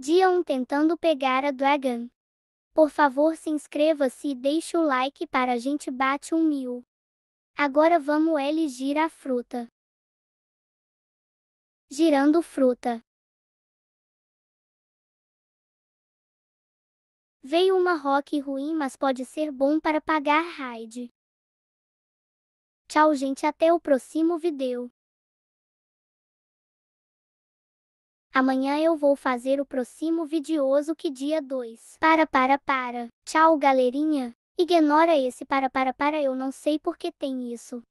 Dia 1 tentando pegar a Dragon. Por favor, se inscreva-se e deixe o like para a gente bate um mil. Agora vamos elegir a fruta. Girando fruta. Veio uma rock ruim, mas pode ser bom para pagar raid. Tchau, gente, até o próximo vídeo. Amanhã eu vou fazer o próximo vídeo que dia 2. Para, para, para. Tchau, galerinha. Ignora esse para, para, para, eu não sei por que tem isso.